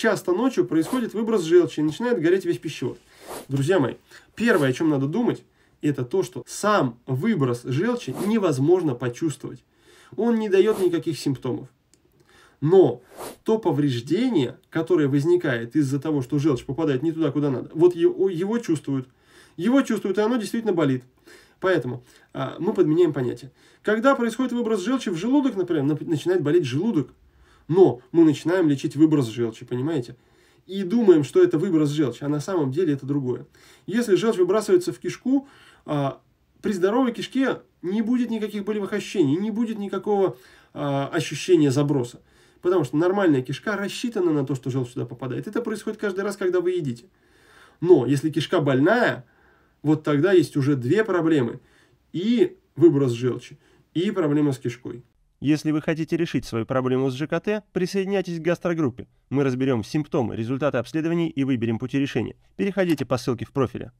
часто ночью происходит выброс желчи и начинает гореть весь пищевод. Друзья мои, первое, о чем надо думать, это то, что сам выброс желчи невозможно почувствовать. Он не дает никаких симптомов. Но то повреждение, которое возникает из-за того, что желчь попадает не туда, куда надо, вот его, его чувствуют. Его чувствуют, и оно действительно болит. Поэтому а, мы подменяем понятие. Когда происходит выброс желчи в желудок, например, начинает болеть желудок, но мы начинаем лечить выброс желчи, понимаете? И думаем, что это выброс желчи, а на самом деле это другое. Если желчь выбрасывается в кишку, а, при здоровой кишке не будет никаких болевых ощущений, не будет никакого а, ощущения заброса. Потому что нормальная кишка рассчитана на то, что желчь сюда попадает. Это происходит каждый раз, когда вы едите. Но если кишка больная, вот тогда есть уже две проблемы. И выброс желчи, и проблема с кишкой. Если вы хотите решить свою проблему с ЖКТ, присоединяйтесь к гастрогруппе. Мы разберем симптомы, результаты обследований и выберем пути решения. Переходите по ссылке в профиле.